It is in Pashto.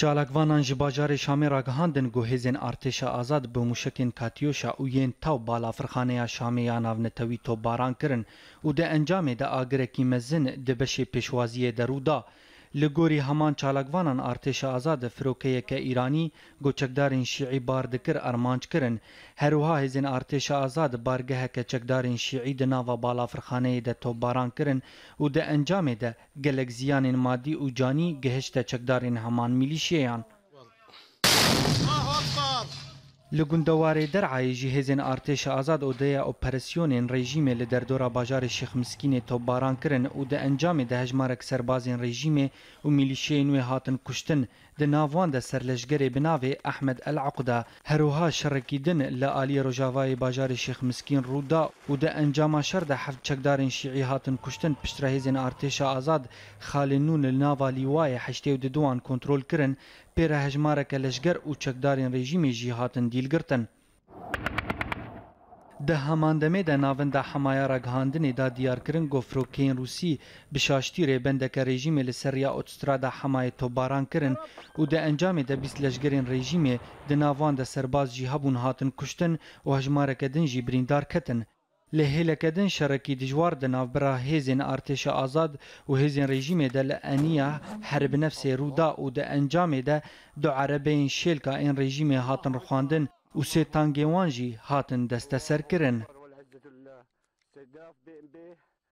چالکوانان ji bajarê Şamê ragihandin ku hêzên artêşa azad bi mûşekên Katyusha û yên taw balafirxaneya Şamê ya navnetewî topbaran kirin û di encamê de agirekî mezin di beşê pêşwaziyê de rû da. لگوری همان چالکوانان ارتش آزاد فروکیک ایرانی گوچکدارین شیعی باردکر ارمانج کرن هروها هزین ارتش آزاد بارگه که چکدارین شیعی د ناوا بالا فرخانه ده تو باران کرن او د انجام ده گلک زیان مادی او جانی گهشت چکدارین همان میلیشیان لگوندوار درعای جهزن ارتش آزاد او د اپراسیون رژیم له دردورا بازار شیخ مسکین تو باران کرن او د انجام د هجمارک سربازین رژیم او میلیشې نو هاتن کشتن د ناوان د سرلشګری بناوی احمد العقده هروها شرکیدن ل عالی روجاوای بازار شیخ مسکین رودا او د انجام شر د حفت چکدارن شیعی هاتن کشتن پشترهیزن ارتش آزاد خالنون لناوالی وای حشته د دوان کنترل کرن پر هجمارک لشګر او چکدارن رژیم جهاتن دیلګرتن Di hemandemê de navin de hemaya regihandinê da diyarkirin gofrokeyên Rûsî bi şaştîrê bendeke rejîmê li ser ya Ostrada hemayê tobaran kirin û di encamê de bîst leşgerên rejîmê di navan de serbaz jî hebûn hatin kuştin û hejmareke din jî birîndar ketin. Li hêleke din şerekî dijwar di navbira hêzên artêşa azad û hêzên rejîmê de li eniya herbinefsê Rûda û di encamê de du erebeyên şêlka ên rejîmê hatin rixwandin û sê tangê wan jî hatin desteserkirin.